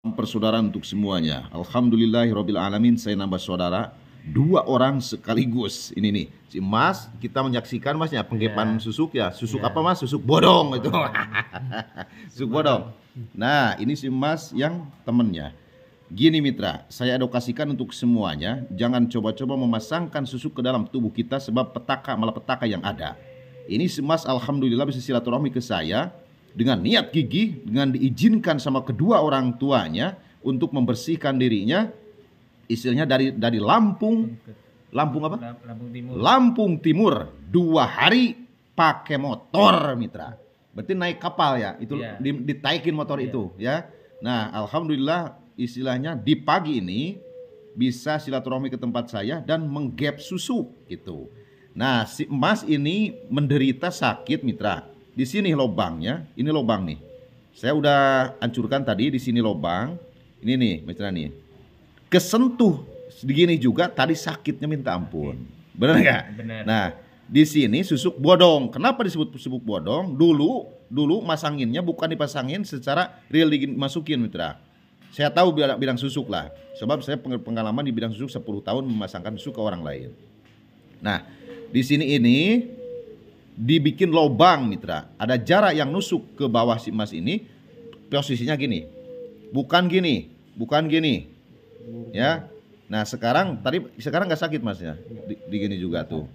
Persaudaraan untuk semuanya. alamin saya nambah saudara dua orang sekaligus. Ini nih si Mas kita menyaksikan Masnya penggepan yeah. susuk ya. Susuk yeah. apa Mas? Susuk bodong itu. susuk bodong. Nah ini si Mas yang temennya. Gini Mitra, saya edukasikan untuk semuanya, jangan coba-coba memasangkan susuk ke dalam tubuh kita sebab petaka malah petaka yang ada. Ini si Mas alhamdulillah bisa silaturahmi ke saya, dengan niat gigih, dengan diizinkan sama kedua orang tuanya untuk membersihkan dirinya, istilahnya dari dari Lampung, Lampung apa? Lampung Timur. Lampung Timur dua hari pakai motor mitra. Berarti naik kapal ya, itu yeah. ditaikin motor yeah. itu ya. Nah, alhamdulillah istilahnya di pagi ini bisa silaturahmi ke tempat saya dan menggap susu gitu. Nah, si Mas ini menderita sakit mitra di sini lobangnya, ini lobang nih. Saya udah hancurkan tadi di sini lobang. Ini nih, mitra nih. Kesentuh begini juga tadi sakitnya minta ampun. Benar nggak? Benar. Nah, di sini susuk bodong. Kenapa disebut susuk bodong? Dulu dulu masanginnya bukan dipasangin secara real dimasukin mitra. Saya tahu bidang bilang susuk lah. Sebab saya pengalaman di bidang susuk 10 tahun memasangkan susuk ke orang lain. Nah, di sini ini dibikin lobang mitra. Ada jarak yang nusuk ke bawah si emas ini. Posisinya gini. Bukan gini, bukan gini. Ya. Nah, sekarang tadi sekarang nggak sakit Mas ya. Di, di gini juga tuh.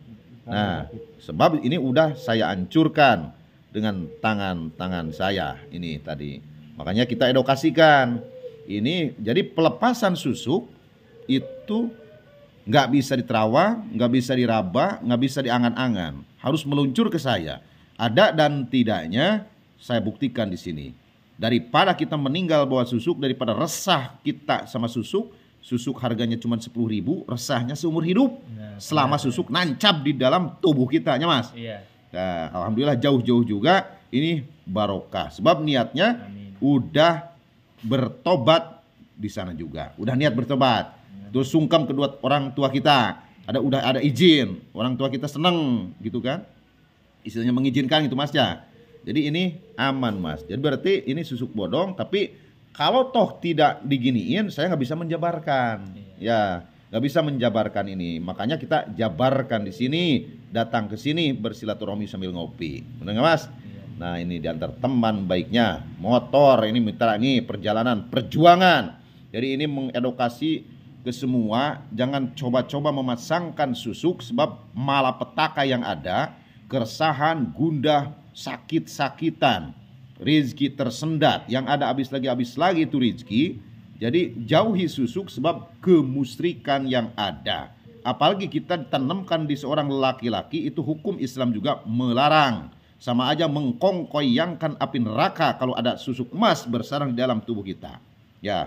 Nah, sebab ini udah saya hancurkan dengan tangan-tangan saya ini tadi. Makanya kita edukasikan. Ini jadi pelepasan susuk itu nggak bisa diterawa, nggak bisa diraba, nggak bisa diangan-angan. Harus meluncur ke saya. Ada dan tidaknya saya buktikan di sini. Daripada kita meninggal bawa susuk, daripada resah kita sama susuk, susuk harganya cuma sepuluh ribu, resahnya seumur hidup. Nah, selama ya. susuk nancap di dalam tubuh kita, ya mas. Iya. Nah, Alhamdulillah jauh-jauh juga ini barokah. Sebab niatnya Amin. udah bertobat di sana juga. Udah niat bertobat Terus sungkam kedua orang tua kita. Ada udah ada izin, orang tua kita seneng gitu kan. Istilahnya mengizinkan gitu Mas ya. Jadi ini aman Mas. Jadi berarti ini susuk bodong tapi kalau toh tidak diginiin saya nggak bisa menjabarkan. Iya. Ya nggak bisa menjabarkan ini. Makanya kita jabarkan di sini, datang ke sini bersilaturahmi sambil ngopi. Benar nggak mas? Iya. Nah ini diantar teman baiknya, motor ini mitra ini perjalanan, perjuangan. Jadi ini mengedukasi ke semua jangan coba-coba memasangkan susuk sebab malapetaka yang ada keresahan gundah sakit-sakitan rizki tersendat yang ada habis lagi habis lagi itu rizki jadi jauhi susuk sebab kemusrikan yang ada apalagi kita tanamkan di seorang laki-laki itu hukum Islam juga melarang sama aja mengkongkoyangkan api neraka kalau ada susuk emas bersarang di dalam tubuh kita ya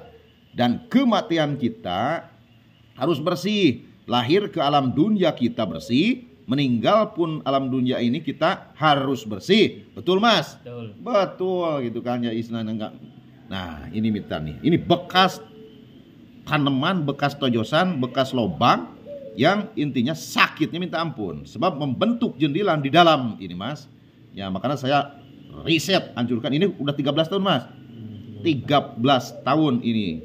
dan kematian kita harus bersih. Lahir ke alam dunia kita bersih, meninggal pun alam dunia ini kita harus bersih. Betul, Mas? Betul. Betul gitu kan ya Isna enggak. Nah, ini minta nih. Ini bekas tanaman, bekas tojosan, bekas lobang yang intinya sakitnya minta ampun sebab membentuk jendilan di dalam ini, Mas. Ya, makanya saya riset hancurkan ini udah 13 tahun, Mas. 13 hmm, tahun ini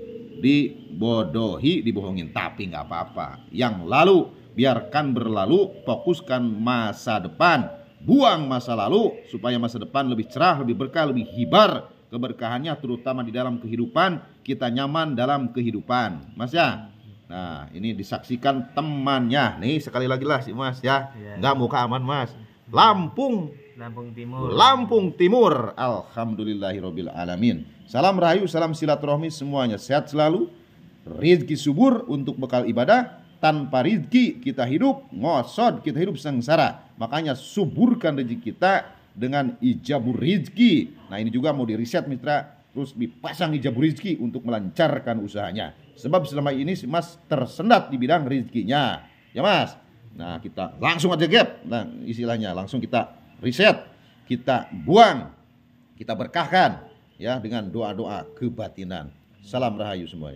dibodohi, dibohongin, tapi nggak apa-apa. Yang lalu biarkan berlalu, fokuskan masa depan, buang masa lalu supaya masa depan lebih cerah, lebih berkah, lebih hibar keberkahannya terutama di dalam kehidupan kita nyaman dalam kehidupan, Mas ya. Nah, ini disaksikan temannya. Nih sekali lagi lah si Mas ya. Iya. nggak ya. muka aman, Mas. Lampung Lampung Timur Lampung Timur Alhamdulillahirobbil alamin Salam rahayu, salam silaturahmi semuanya Sehat selalu Rizki subur untuk bekal ibadah Tanpa rizki kita hidup ngosot, Kita hidup sengsara Makanya suburkan rezeki kita dengan ijabur rizki Nah ini juga mau diriset, mitra Terus dipasang ijabur rizki untuk melancarkan usahanya Sebab selama ini si mas tersendat di bidang rizkinya Ya mas Nah, kita langsung aja gap. Nah, istilahnya langsung kita riset, kita buang, kita berkahkan ya dengan doa-doa kebatinan. Salam rahayu semuanya.